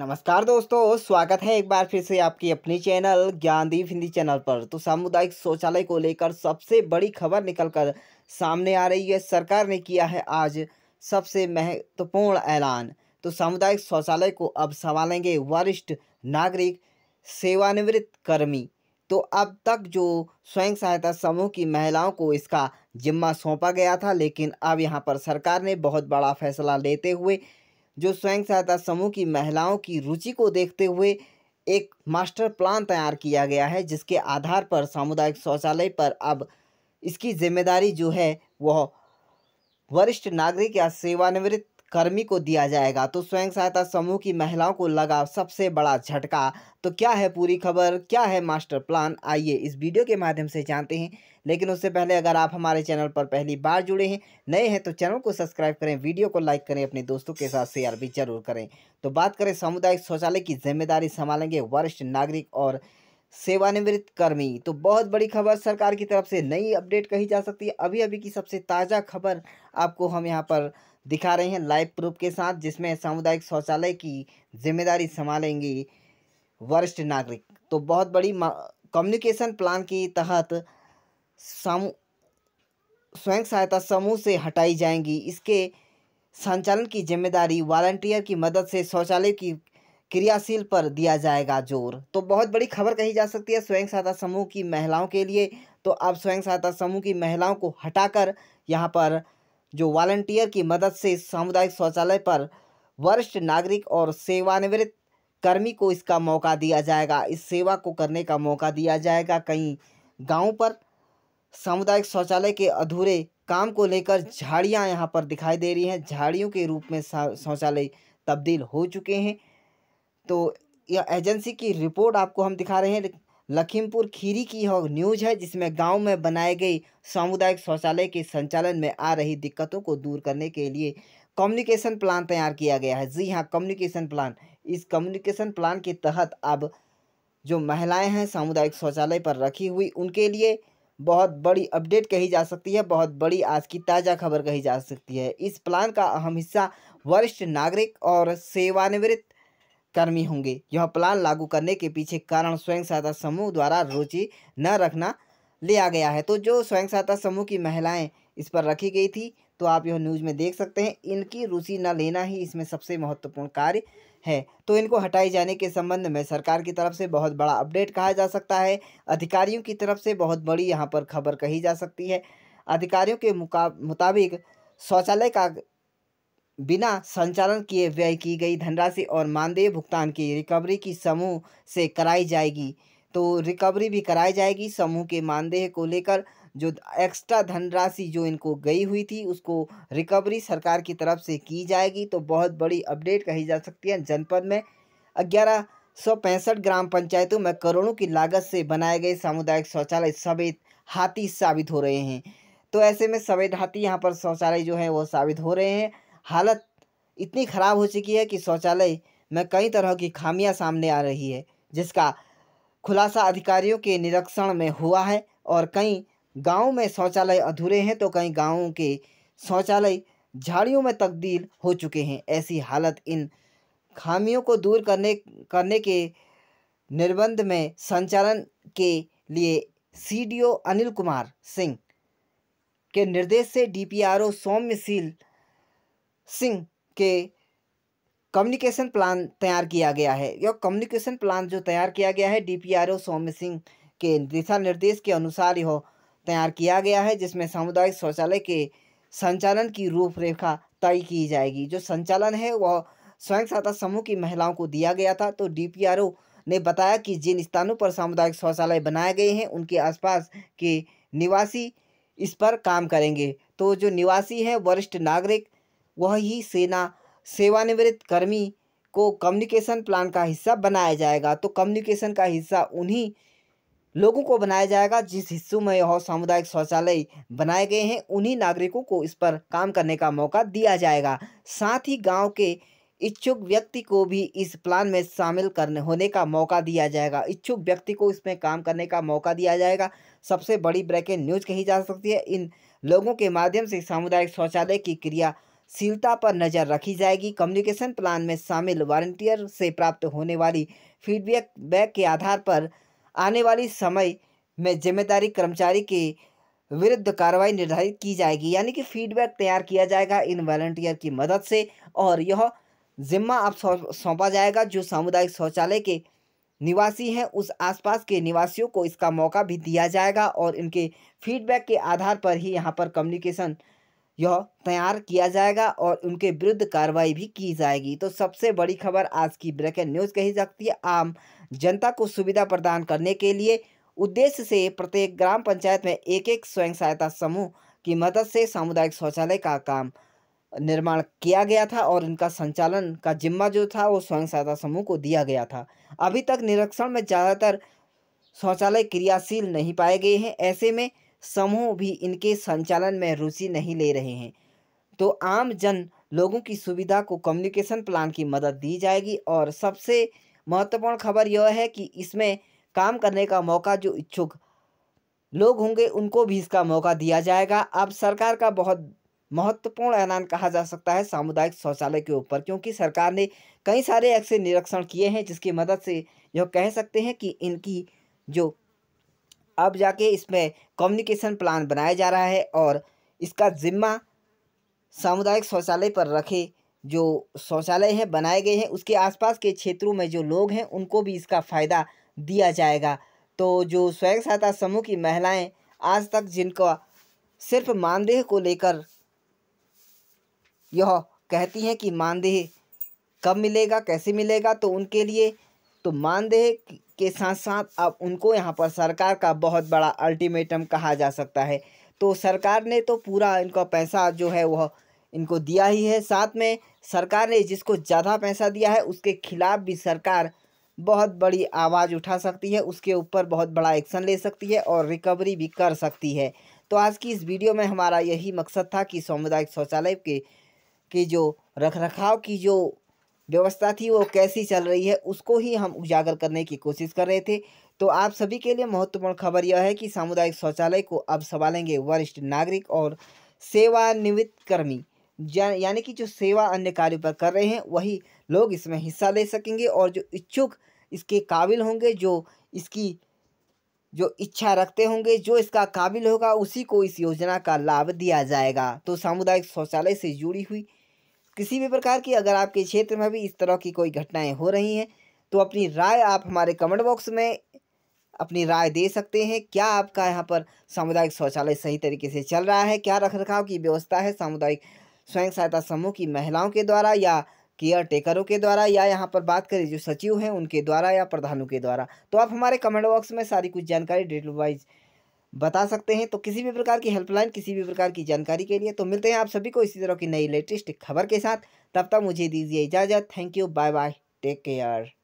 नमस्कार दोस्तों स्वागत है एक बार फिर से आपकी अपनी चैनल ज्ञानदीप हिंदी चैनल पर तो सामुदायिक शौचालय को लेकर सबसे बड़ी खबर निकलकर सामने आ रही है सरकार ने किया है आज सबसे महत्वपूर्ण ऐलान तो सामुदायिक शौचालय को अब संभालेंगे वरिष्ठ नागरिक सेवानिवृत्त कर्मी तो अब तक जो स्वयं सहायता समूह की महिलाओं को इसका जिम्मा सौंपा गया था लेकिन अब यहाँ पर सरकार ने बहुत बड़ा फैसला लेते हुए जो स्वयं सहायता समूह की महिलाओं की रुचि को देखते हुए एक मास्टर प्लान तैयार किया गया है जिसके आधार पर सामुदायिक शौचालय पर अब इसकी जिम्मेदारी जो है वह वरिष्ठ नागरिक या सेवानिवृत्त कर्मी को दिया जाएगा तो स्वयं सहायता समूह की महिलाओं को लगा सबसे बड़ा झटका तो क्या है पूरी खबर क्या है मास्टर प्लान आइए इस वीडियो के माध्यम से जानते हैं लेकिन उससे पहले अगर आप हमारे चैनल पर पहली बार जुड़े हैं नए हैं तो चैनल को सब्सक्राइब करें वीडियो को लाइक करें अपने दोस्तों के साथ शेयर भी जरूर करें तो बात करें सामुदायिक शौचालय की जिम्मेदारी संभालेंगे वरिष्ठ नागरिक और सेवानिवृत्त कर्मी तो बहुत बड़ी खबर सरकार की तरफ से नई अपडेट कही जा सकती है अभी अभी की सबसे ताज़ा खबर आपको हम यहाँ पर दिखा रहे हैं लाइव प्रूफ के साथ जिसमें सामुदायिक शौचालय की जिम्मेदारी संभालेंगी वरिष्ठ नागरिक तो बहुत बड़ी कम्युनिकेशन प्लान के तहत स्वयं सहायता समूह से हटाई जाएंगी इसके संचालन की जिम्मेदारी वॉल्टियर की मदद से शौचालय की क्रियाशील पर दिया जाएगा जोर तो बहुत बड़ी खबर कही जा सकती है स्वयं सहायता समूह की महिलाओं के लिए तो अब स्वयं सहायता समूह की महिलाओं को हटाकर यहाँ पर जो वॉल्टियर की मदद से सामुदायिक शौचालय पर वरिष्ठ नागरिक और सेवानिवृत्त कर्मी को इसका मौका दिया जाएगा इस सेवा को करने का मौका दिया जाएगा कई गाँव पर सामुदायिक शौचालय के अधूरे काम को लेकर झाड़ियाँ यहाँ पर दिखाई दे रही हैं झाड़ियों के रूप में शौचालय तब्दील हो चुके हैं तो यह एजेंसी की रिपोर्ट आपको हम दिखा रहे हैं लखीमपुर खीरी की हो न्यूज है जिसमें गांव में बनाए गई सामुदायिक शौचालय के संचालन में आ रही दिक्कतों को दूर करने के लिए कम्युनिकेशन प्लान तैयार किया गया है जी हाँ कम्युनिकेशन प्लान इस कम्युनिकेशन प्लान के तहत अब जो महिलाएं हैं सामुदायिक शौचालय पर रखी हुई उनके लिए बहुत बड़ी अपडेट कही जा सकती है बहुत बड़ी आज की ताज़ा खबर कही जा सकती है इस प्लान का अहम हिस्सा वरिष्ठ नागरिक और सेवानिवृत्त कर्मी होंगे यह प्लान लागू करने के पीछे कारण स्वयं सहायता समूह द्वारा रुचि न रखना लिया गया है तो जो स्वयं सहायता समूह की महिलाएं इस पर रखी गई थी तो आप यह न्यूज़ में देख सकते हैं इनकी रुचि न लेना ही इसमें सबसे महत्वपूर्ण कार्य है तो इनको हटाए जाने के संबंध में सरकार की तरफ से बहुत बड़ा अपडेट कहा जा सकता है अधिकारियों की तरफ से बहुत बड़ी यहाँ पर खबर कही जा सकती है अधिकारियों के मुताबिक शौचालय का बिना संचालन किए व्यय की गई धनराशि और मानदेय भुगतान की रिकवरी की समूह से कराई जाएगी तो रिकवरी भी कराई जाएगी समूह के मानदेय को लेकर जो एक्स्ट्रा धनराशि जो इनको गई हुई थी उसको रिकवरी सरकार की तरफ से की जाएगी तो बहुत बड़ी अपडेट कही जा सकती है जनपद में ग्यारह सौ पैंसठ ग्राम पंचायतों में करोड़ों की लागत से बनाए गए सामुदायिक शौचालय सवेद हाथी साबित हो रहे हैं तो ऐसे में सवेद हाथी यहाँ पर शौचालय जो है वो साबित हो रहे हैं हालत इतनी ख़राब हो चुकी है कि शौचालय में कई तरह की खामियां सामने आ रही है जिसका खुलासा अधिकारियों के निरीक्षण में हुआ है और कई गाँव में शौचालय अधूरे हैं तो कई गाँवों के शौचालय झाड़ियों में तब्दील हो चुके हैं ऐसी हालत इन खामियों को दूर करने करने के निर्बंध में संचालन के लिए सीडीओ अनिल कुमार सिंह के निर्देश से डीपीआरओ सौम्य सील सिंह के कम्युनिकेशन प्लान तैयार किया गया है यह कम्युनिकेशन प्लान जो तैयार किया गया है डीपीआरओ सौम्य सिंह के दिशा निर्देश के अनुसार यह तैयार किया गया है जिसमें सामुदायिक शौचालय के संचालन की रूपरेखा तय की जाएगी जो संचालन है वह स्वयं सहायता समूह की महिलाओं को दिया गया था तो ओ ने बताया कि जिन स्थानों पर सामुदायिक शौचालय बनाए गए हैं उनके आसपास के निवासी इस पर काम करेंगे तो जो निवासी हैं वरिष्ठ नागरिक वह ही सेना सेवानिवृत्त कर्मी को कम्युनिकेशन प्लान का हिस्सा बनाया जाएगा तो कम्युनिकेशन का हिस्सा उन्हीं लोगों को बनाया जाएगा जिस हिस्सों में यह सामुदायिक शौचालय बनाए गए हैं उन्हीं नागरिकों को इस पर काम करने का मौका दिया जाएगा साथ ही गांव के इच्छुक व्यक्ति को भी इस प्लान में शामिल करने होने का मौका दिया जाएगा इच्छुक व्यक्ति को इसमें काम करने का मौका दिया जाएगा सबसे बड़ी ब्रेकिंग न्यूज कही जा सकती है इन लोगों के माध्यम से सामुदायिक शौचालय की क्रिया शीलता पर नज़र रखी जाएगी कम्युनिकेशन प्लान में शामिल वॉल्टियर से प्राप्त होने वाली फीडबैक बैक के आधार पर आने वाली समय में जिम्मेदारी कर्मचारी के विरुद्ध कार्रवाई निर्धारित की जाएगी यानी कि फीडबैक तैयार किया जाएगा इन वॉल्टियर की मदद से और यह जिम्मा अब सौंपा जाएगा जो सामुदायिक शौचालय के निवासी हैं उस आसपास के निवासियों को इसका मौका भी दिया जाएगा और इनके फीडबैक के आधार पर ही यहाँ पर कम्युनिकेशन यह तैयार किया जाएगा और उनके विरुद्ध कार्रवाई भी की जाएगी तो सबसे बड़ी खबर आज की ब्रेकिंग न्यूज़ कही सकती है आम जनता को सुविधा प्रदान करने के लिए उद्देश्य से प्रत्येक ग्राम पंचायत में एक एक स्वयं सहायता समूह की मदद से सामुदायिक शौचालय का काम निर्माण किया गया था और इनका संचालन का जिम्मा जो था वो स्वयं सहायता समूह को दिया गया था अभी तक निरीक्षण में ज़्यादातर शौचालय क्रियाशील नहीं पाए गए हैं ऐसे में समूह भी इनके संचालन में रुचि नहीं ले रहे हैं तो आम जन लोगों की सुविधा को कम्युनिकेशन प्लान की मदद दी जाएगी और सबसे महत्वपूर्ण खबर यह है कि इसमें काम करने का मौका जो इच्छुक लोग होंगे उनको भी इसका मौका दिया जाएगा अब सरकार का बहुत महत्वपूर्ण ऐलान कहा जा सकता है सामुदायिक शौचालय के ऊपर क्योंकि सरकार ने कई सारे ऐसे निरीक्षण किए हैं जिसकी मदद से यह कह सकते हैं कि इनकी जो अब जाके इसमें कम्युनिकेशन प्लान बनाया जा रहा है और इसका जिम्मा सामुदायिक शौचालय पर रखे जो शौचालय हैं बनाए गए हैं उसके आसपास के क्षेत्रों में जो लोग हैं उनको भी इसका फ़ायदा दिया जाएगा तो जो स्वयं सहायता समूह की महिलाएं आज तक जिनका सिर्फ मानदेह को लेकर यह कहती हैं कि मानदेह कब मिलेगा कैसे मिलेगा तो उनके लिए तो मानदेय के साथ साथ अब उनको यहाँ पर सरकार का बहुत बड़ा अल्टीमेटम कहा जा सकता है तो सरकार ने तो पूरा इनका पैसा जो है वह इनको दिया ही है साथ में सरकार ने जिसको ज़्यादा पैसा दिया है उसके खिलाफ भी सरकार बहुत बड़ी आवाज़ उठा सकती है उसके ऊपर बहुत बड़ा एक्शन ले सकती है और रिकवरी भी कर सकती है तो आज की इस वीडियो में हमारा यही मकसद था कि सामुदायिक शौचालय के की जो रख रखाव की जो व्यवस्था थी वो कैसी चल रही है उसको ही हम उजागर करने की कोशिश कर रहे थे तो आप सभी के लिए महत्वपूर्ण खबर यह है कि सामुदायिक शौचालय को अब संभालेंगे वरिष्ठ नागरिक और सेवानिवृत्त कर्मी यानी कि जो सेवा अन्य कार्यों पर कर रहे हैं वही लोग इसमें हिस्सा ले सकेंगे और जो इच्छुक इसके काबिल होंगे जो इसकी जो इच्छा रखते होंगे जो इसका काबिल होगा उसी को इस योजना का लाभ दिया जाएगा तो सामुदायिक शौचालय से जुड़ी हुई किसी भी प्रकार की अगर आपके क्षेत्र में भी इस तरह की कोई घटनाएं हो रही हैं तो अपनी राय आप हमारे कमेंट बॉक्स में अपनी राय दे सकते हैं क्या आपका यहाँ पर सामुदायिक शौचालय सही तरीके से चल रहा है क्या रख रखाव की व्यवस्था है सामुदायिक स्वयं सहायता समूह की महिलाओं के द्वारा या केयर टेकरों के द्वारा या यहाँ पर बात करें जो सचिव हैं उनके द्वारा या प्रधानों के द्वारा तो आप हमारे कमेंट बॉक्स में सारी कुछ जानकारी डिटेल वाइज बता सकते हैं तो किसी भी प्रकार की हेल्पलाइन किसी भी प्रकार की जानकारी के लिए तो मिलते हैं आप सभी को इसी तरह की नई लेटेस्ट खबर के साथ तब तक मुझे दीजिए इजाज़त thank you bye bye take care